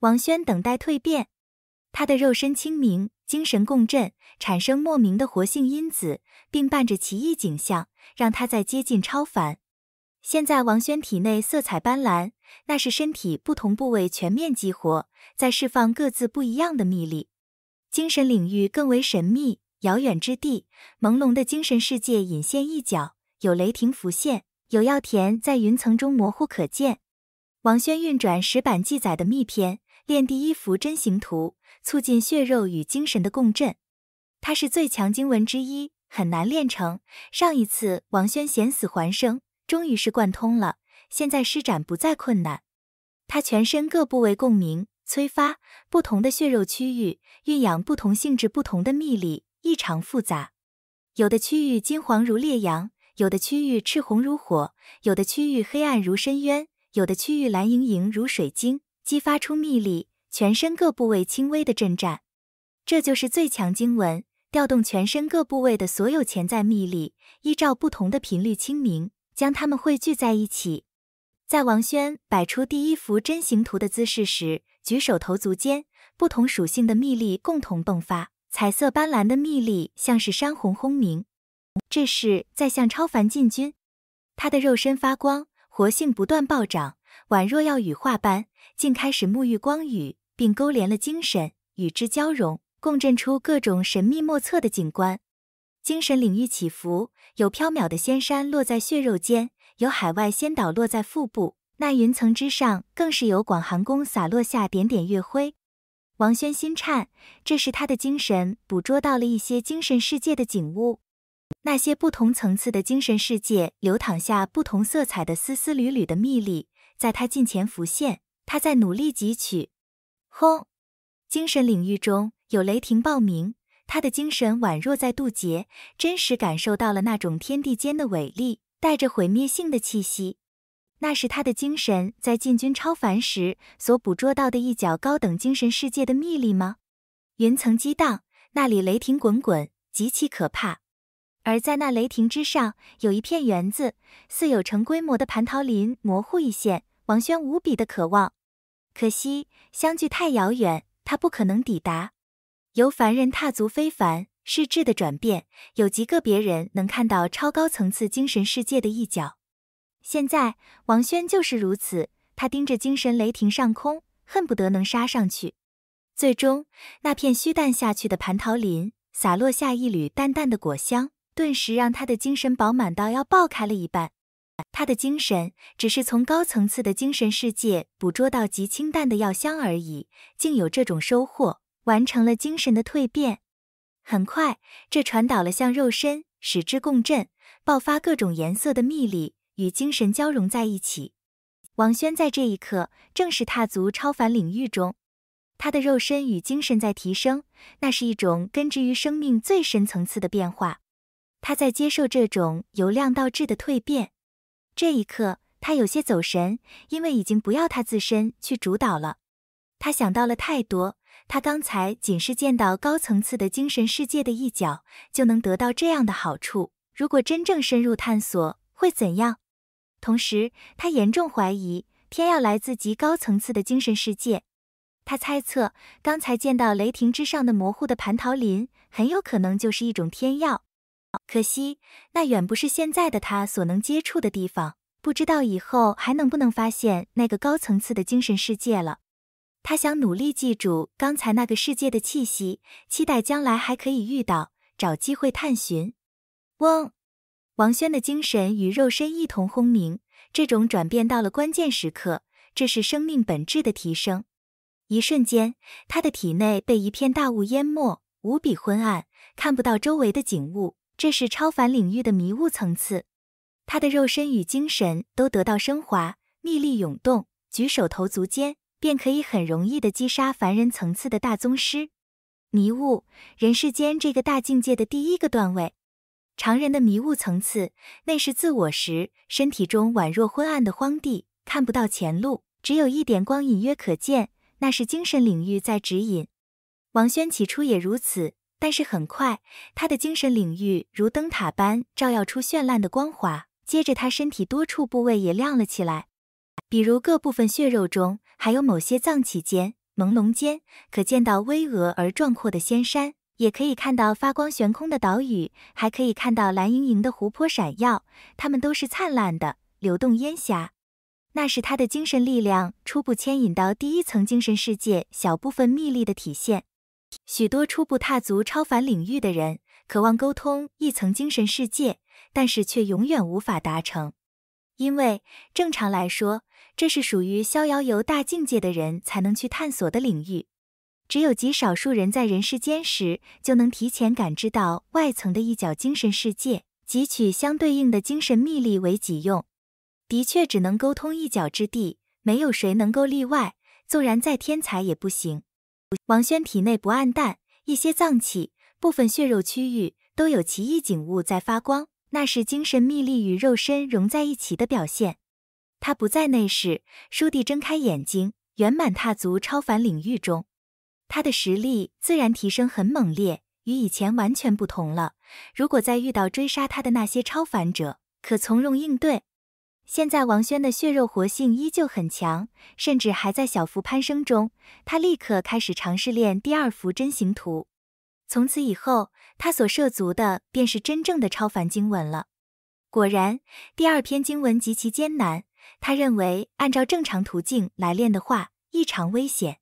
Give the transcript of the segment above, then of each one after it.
王轩等待蜕变，他的肉身清明，精神共振，产生莫名的活性因子，并伴着奇异景象，让他在接近超凡。现在，王轩体内色彩斑斓，那是身体不同部位全面激活，在释放各自不一样的秘力。精神领域更为神秘遥远之地，朦胧的精神世界隐现一角，有雷霆浮现，有药田在云层中模糊可见。王轩运转石板记载的秘篇。练第一幅真形图，促进血肉与精神的共振。它是最强经文之一，很难练成。上一次王轩险死还生，终于是贯通了。现在施展不再困难。他全身各部位共鸣催发，不同的血肉区域蕴养不同性质不同的秘力，异常复杂。有的区域金黄如烈阳，有的区域赤红如火，有的区域黑暗如深渊，有的区域蓝莹莹如水晶。激发出秘力，全身各部位轻微的震颤，这就是最强经文，调动全身各部位的所有潜在秘力，依照不同的频率清明，将它们汇聚在一起。在王轩摆出第一幅真形图的姿势时，举手投足间，不同属性的秘力共同迸发，彩色斑斓的秘力像是山洪轰鸣，这是在向超凡进军。他的肉身发光，活性不断暴涨，宛若要羽化般。竟开始沐浴光雨，并勾连了精神，与之交融，共振出各种神秘莫测的景观。精神领域起伏，有缥缈的仙山落在血肉间，有海外仙岛落在腹部。那云层之上，更是有广寒宫洒落下点点月辉。王轩心颤，这是他的精神捕捉到了一些精神世界的景物。那些不同层次的精神世界流淌下不同色彩的丝丝缕缕的密力，在他近前浮现。他在努力汲取，轰！精神领域中有雷霆爆鸣，他的精神宛若在渡劫，真实感受到了那种天地间的伟力，带着毁灭性的气息。那是他的精神在进军超凡时所捕捉到的一角高等精神世界的秘密吗？云层激荡，那里雷霆滚滚，极其可怕。而在那雷霆之上，有一片园子，似有成规模的蟠桃林，模糊一线。王轩无比的渴望。可惜相距太遥远，他不可能抵达。由凡人踏足非凡，是质的转变。有极个别人能看到超高层次精神世界的一角。现在王轩就是如此，他盯着精神雷霆上空，恨不得能杀上去。最终，那片虚淡下去的蟠桃林洒落下一缕淡淡的果香，顿时让他的精神饱满到要爆开了一半。他的精神只是从高层次的精神世界捕捉到极清淡的药香而已，竟有这种收获，完成了精神的蜕变。很快，这传导了向肉身，使之共振，爆发各种颜色的秘力与精神交融在一起。王轩在这一刻正式踏足超凡领域中，他的肉身与精神在提升，那是一种根植于生命最深层次的变化。他在接受这种由量到质的蜕变。这一刻，他有些走神，因为已经不要他自身去主导了。他想到了太多。他刚才仅是见到高层次的精神世界的一角，就能得到这样的好处。如果真正深入探索，会怎样？同时，他严重怀疑天要来自极高层次的精神世界。他猜测，刚才见到雷霆之上的模糊的蟠桃林，很有可能就是一种天药。可惜，那远不是现在的他所能接触的地方。不知道以后还能不能发现那个高层次的精神世界了。他想努力记住刚才那个世界的气息，期待将来还可以遇到，找机会探寻。嗡！王轩的精神与肉身一同轰鸣，这种转变到了关键时刻，这是生命本质的提升。一瞬间，他的体内被一片大雾淹没，无比昏暗，看不到周围的景物。这是超凡领域的迷雾层次，他的肉身与精神都得到升华，秘力涌动，举手投足间便可以很容易的击杀凡人层次的大宗师。迷雾，人世间这个大境界的第一个段位。常人的迷雾层次，那是自我时，身体中宛若昏暗的荒地，看不到前路，只有一点光隐约可见，那是精神领域在指引。王轩起初也如此。但是很快，他的精神领域如灯塔般照耀出绚烂的光华。接着，他身体多处部位也亮了起来，比如各部分血肉中，还有某些脏器间、朦胧间，可见到巍峨而壮阔的仙山，也可以看到发光悬空的岛屿，还可以看到蓝盈盈的湖泊闪耀。它们都是灿烂的流动烟霞。那是他的精神力量初步牵引到第一层精神世界小部分秘力的体现。许多初步踏足超凡领域的人，渴望沟通一层精神世界，但是却永远无法达成，因为正常来说，这是属于逍遥游大境界的人才能去探索的领域。只有极少数人在人世间时，就能提前感知到外层的一角精神世界，汲取相对应的精神秘力为己用。的确，只能沟通一角之地，没有谁能够例外，纵然再天才也不行。王轩体内不暗淡，一些脏器、部分血肉区域都有奇异景物在发光，那是精神秘力与肉身融在一起的表现。他不在内室，舒地睁开眼睛，圆满踏足超凡领域中，他的实力自然提升很猛烈，与以前完全不同了。如果再遇到追杀他的那些超凡者，可从容应对。现在王轩的血肉活性依旧很强，甚至还在小幅攀升中。他立刻开始尝试练第二幅真形图。从此以后，他所涉足的便是真正的超凡经文了。果然，第二篇经文极其艰难。他认为，按照正常途径来练的话，异常危险。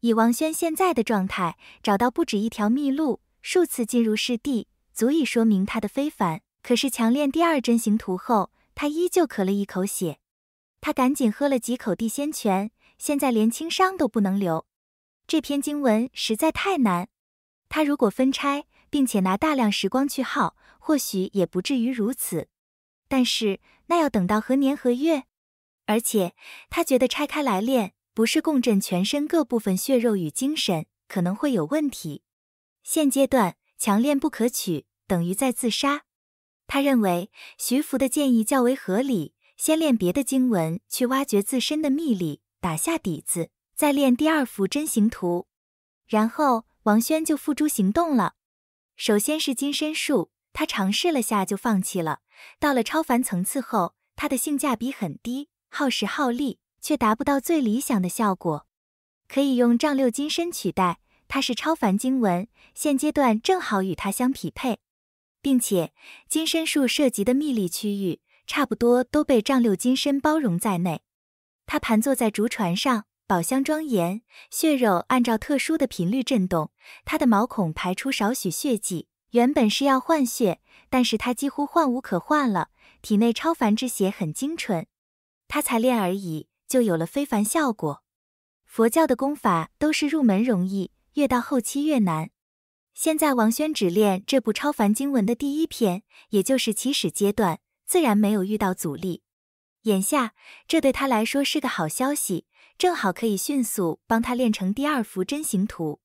以王轩现在的状态，找到不止一条秘路，数次进入湿地，足以说明他的非凡。可是，强练第二真形图后。他依旧咳了一口血，他赶紧喝了几口地仙泉。现在连轻伤都不能留，这篇经文实在太难。他如果分拆，并且拿大量时光去耗，或许也不至于如此。但是那要等到何年何月？而且他觉得拆开来练，不是共振全身各部分血肉与精神，可能会有问题。现阶段强练不可取，等于在自杀。他认为徐福的建议较为合理，先练别的经文去挖掘自身的秘力，打下底子，再练第二幅真形图。然后王轩就付诸行动了。首先是金身术，他尝试了下就放弃了。到了超凡层次后，它的性价比很低，耗时耗力，却达不到最理想的效果。可以用丈六金身取代，它是超凡经文，现阶段正好与它相匹配。并且金身术涉及的秘密区域，差不多都被丈六金身包容在内。他盘坐在竹船上，宝箱庄严，血肉按照特殊的频率震动，他的毛孔排出少许血迹。原本是要换血，但是他几乎换无可换了，体内超凡之血很精纯，他才练而已，就有了非凡效果。佛教的功法都是入门容易，越到后期越难。现在王轩只练这部超凡经文的第一篇，也就是起始阶段，自然没有遇到阻力。眼下这对他来说是个好消息，正好可以迅速帮他练成第二幅真形图。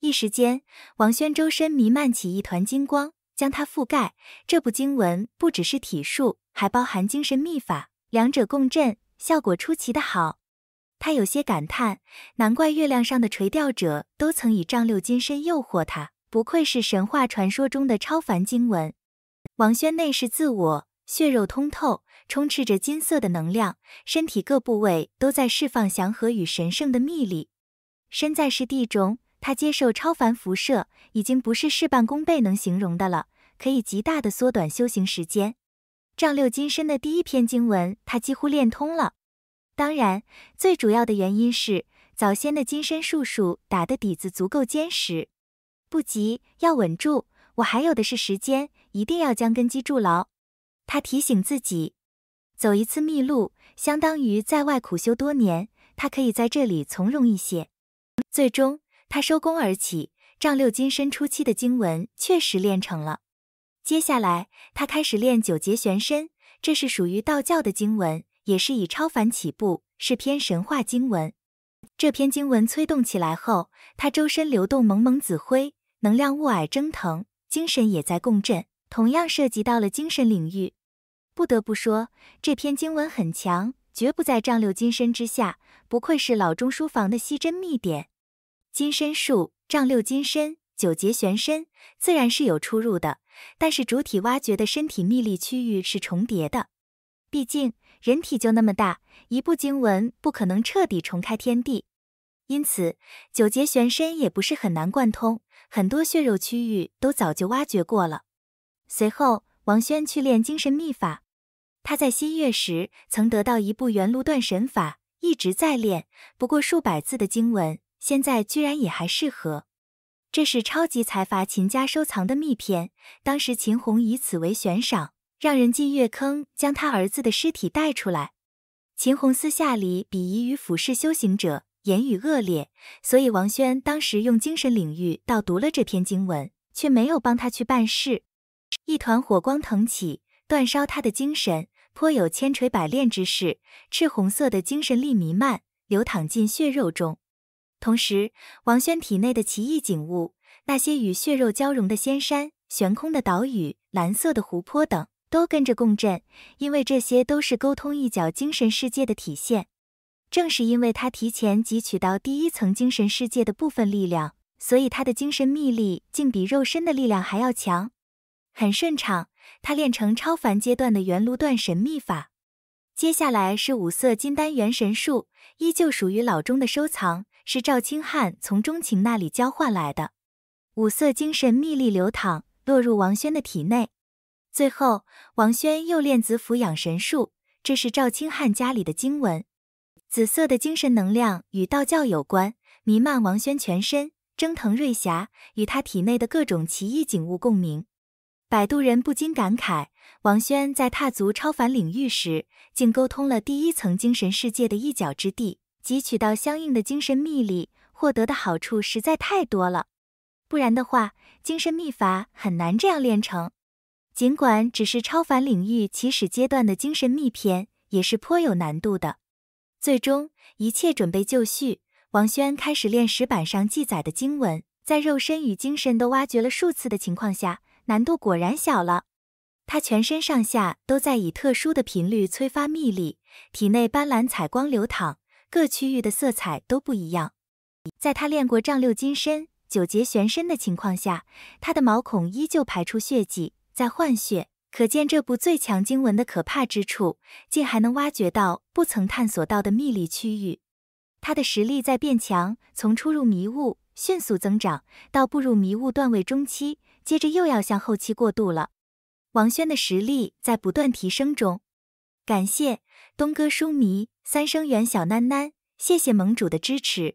一时间，王轩周身弥漫起一团金光，将他覆盖。这部经文不只是体术，还包含精神秘法，两者共振，效果出奇的好。他有些感叹，难怪月亮上的垂钓者都曾以丈六金身诱惑他。不愧是神话传说中的超凡经文。王轩内是自我，血肉通透，充斥着金色的能量，身体各部位都在释放祥和与神圣的秘力。身在湿地中，他接受超凡辐射，已经不是事半功倍能形容的了，可以极大的缩短修行时间。丈六金身的第一篇经文，他几乎练通了。当然，最主要的原因是早先的金身术数打的底子足够坚实。不急，要稳住。我还有的是时间，一定要将根基筑牢。他提醒自己，走一次秘路，相当于在外苦修多年。他可以在这里从容一些。最终，他收工而起，丈六金身初期的经文确实练成了。接下来，他开始练九节玄身，这是属于道教的经文，也是以超凡起步，是篇神话经文。这篇经文催动起来后，他周身流动蒙蒙紫灰。能量雾霭蒸腾，精神也在共振，同样涉及到了精神领域。不得不说，这篇经文很强，绝不在丈六金身之下，不愧是老中书房的希珍秘典。金身术、丈六金身、九节玄身，自然是有出入的，但是主体挖掘的身体秘力区域是重叠的。毕竟人体就那么大，一部经文不可能彻底重开天地，因此九节玄身也不是很难贯通。很多血肉区域都早就挖掘过了。随后，王轩去练精神秘法。他在新月时曾得到一部元炉断神法，一直在练。不过数百字的经文，现在居然也还适合。这是超级财阀秦家收藏的秘篇。当时秦红以此为悬赏，让人进月坑将他儿子的尸体带出来。秦红私下里鄙夷与俯视修行者。言语恶劣，所以王轩当时用精神领域倒读了这篇经文，却没有帮他去办事。一团火光腾起，煅烧他的精神，颇有千锤百炼之势。赤红色的精神力弥漫，流淌进血肉中。同时，王轩体内的奇异景物，那些与血肉交融的仙山、悬空的岛屿、蓝色的湖泊等，都跟着共振，因为这些都是沟通一角精神世界的体现。正是因为他提前汲取到第一层精神世界的部分力量，所以他的精神秘力竟比肉身的力量还要强。很顺畅，他练成超凡阶段的元炉断神秘法。接下来是五色金丹元神术，依旧属于老钟的收藏，是赵清汉从钟情那里交换来的。五色精神秘力流淌，落入王轩的体内。最后，王轩又练紫府养神术，这是赵清汉家里的经文。紫色的精神能量与道教有关，弥漫王轩全身，蒸腾瑞霞，与他体内的各种奇异景物共鸣。摆渡人不禁感慨：王轩在踏足超凡领域时，竟沟通了第一层精神世界的一角之地，汲取到相应的精神秘力，获得的好处实在太多了。不然的话，精神秘法很难这样练成。尽管只是超凡领域起始阶段的精神秘篇，也是颇有难度的。最终一切准备就绪，王轩开始练石板上记载的经文。在肉身与精神都挖掘了数次的情况下，难度果然小了。他全身上下都在以特殊的频率催发秘力，体内斑斓彩光流淌，各区域的色彩都不一样。在他练过丈六金身、九节玄身的情况下，他的毛孔依旧排出血迹，在换血。可见这部最强经文的可怕之处，竟还能挖掘到不曾探索到的秘密区域。他的实力在变强，从初入迷雾迅速增长，到步入迷雾段位中期，接着又要向后期过渡了。王轩的实力在不断提升中。感谢东哥书迷三生缘小囡囡，谢谢盟主的支持。